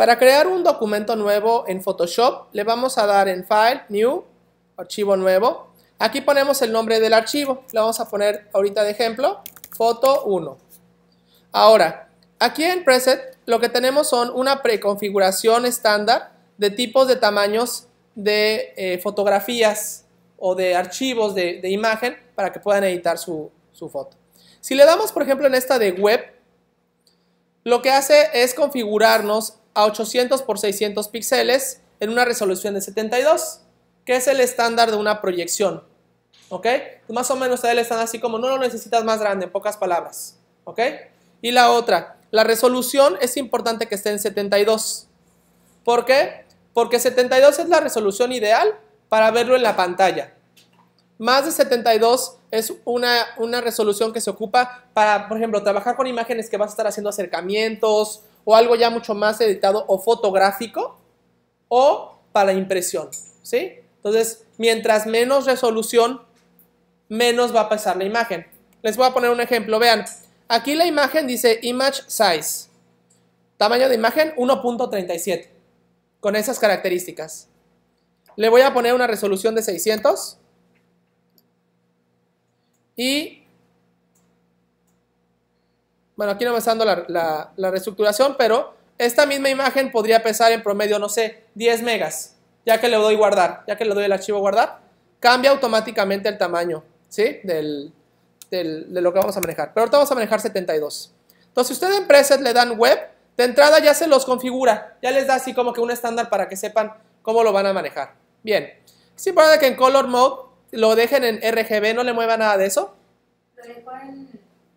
Para crear un documento nuevo en Photoshop, le vamos a dar en File, New, Archivo Nuevo. Aquí ponemos el nombre del archivo. Le vamos a poner ahorita de ejemplo, Foto 1. Ahora, aquí en Preset lo que tenemos son una preconfiguración estándar de tipos de tamaños de eh, fotografías o de archivos de, imagen para que puedan editar su, su foto. Si le damos, por ejemplo, en esta de web, lo que hace es configurarnos a 800 por 600 píxeles en una resolución de 72, que es el estándar de una proyección. ¿Ok? Más o menos ustedes el están así como no lo necesitas más grande, en pocas palabras. ¿Ok? Y la otra, la resolución es importante que esté en 72. ¿Por qué? Porque 72 es la resolución ideal para verlo en la pantalla. Más de 72 es una, una resolución que se ocupa para, por ejemplo, trabajar con imágenes que vas a estar haciendo acercamientos, o algo ya mucho más editado o fotográfico o para impresión, ¿sí? Entonces, mientras menos resolución, menos va a pesar la imagen. Les voy a poner un ejemplo, vean. Aquí la imagen dice image size. Tamaño de imagen 1.37 con esas características. Le voy a poner una resolución de 600 y bueno, aquí no me está dando la, reestructuración, pero esta misma imagen podría pesar en promedio, no sé, 10 megas, ya que le doy guardar, ya que le doy el archivo guardar, cambia automáticamente el tamaño, ¿sí? de lo que vamos a manejar. Pero ahorita vamos a manejar 72. Entonces, si ustedes en preset le dan web, de entrada ya se los configura, ya les da así como que un estándar para que sepan cómo lo van a manejar. Bien, es importante que en Color Mode lo dejen en RGB, no le mueva nada de eso. Pero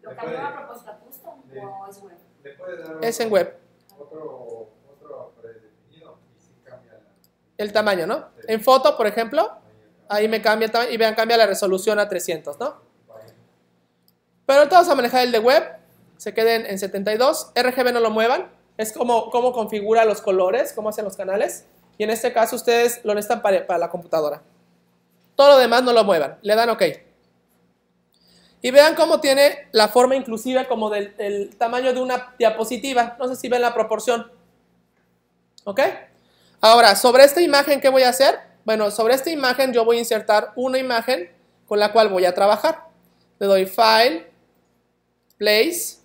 ¿Lo cambió a propuesta custom o es web? es en web. Otro, otro predefinido y cambia el tamaño, ¿no? En foto, por ejemplo, ahí me cambia y vean, cambia la resolución a 300, ¿no? Pero todos a manejar el de web, se queden en 72, RGB no lo muevan, es como, configura los colores, cómo hacen los canales, y en este caso ustedes lo necesitan para la computadora. Todo lo demás no lo muevan, le dan OK. Y vean cómo tiene la forma inclusive como del tamaño de una diapositiva. No sé si ven la proporción. ¿Ok? Ahora, sobre esta imagen, ¿qué voy a hacer? Bueno, sobre esta imagen yo voy a insertar una imagen con la cual voy a trabajar. Le doy File, Place,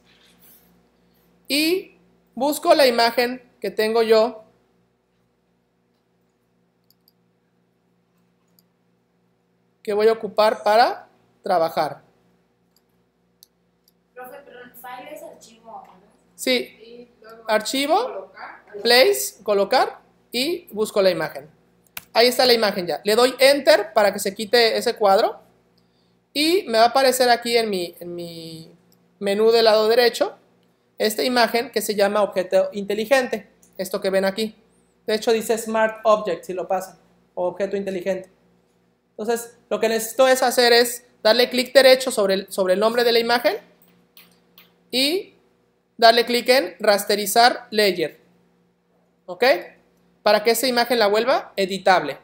y busco la imagen que tengo yo que voy a ocupar para trabajar archivo, Sí, archivo, place, colocar y busco la imagen. Ahí está la imagen ya. Le doy enter para que se quite ese cuadro y me va a aparecer aquí en mi, mi menú del lado derecho esta imagen que se llama objeto inteligente, esto que ven aquí. De hecho dice Smart Object si lo pasan, o objeto inteligente. Entonces lo que necesito es hacer es darle clic derecho sobre sobre el nombre de la imagen y darle clic en rasterizar layer. ¿Ok? Para que esa imagen la vuelva editable.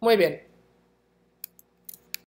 Muy bien.